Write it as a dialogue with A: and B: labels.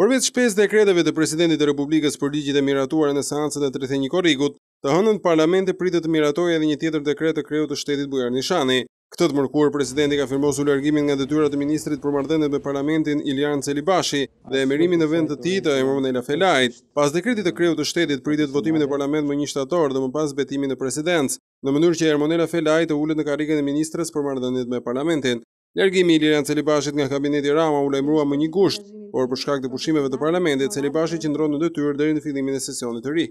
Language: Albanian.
A: Përveç shpes dekreteve të presidentit të Republikës për ligjit e miratuar në seancët e 31 korrigut, të hënën parlamente pritë të miratoj edhe një tjetër dekret të kreut të shtetit Bujar Nishani. Këtë të mërkur, presidenti ka firmosu largimin nga dëtyrat të ministrit për mardhenet me parlamentin Iljan Celibashi dhe emerimin në vend të ti të emrën e Pas dekretit të kreut të shtetit, pritët votimin e parlament më një shtator dhe më pas betimin e presidents, në mënyrë që Ermonela Felaj të ullet në karike e ministres për mardhenit me parlamentin. Lërgimi i Lirian Celibashit nga kabineti Rama u lajmrua më një gusht, por për shkak të pushimeve të parlamentit, cili bashkë qëndron në detyrë deri në fillimin e sesionit të ri.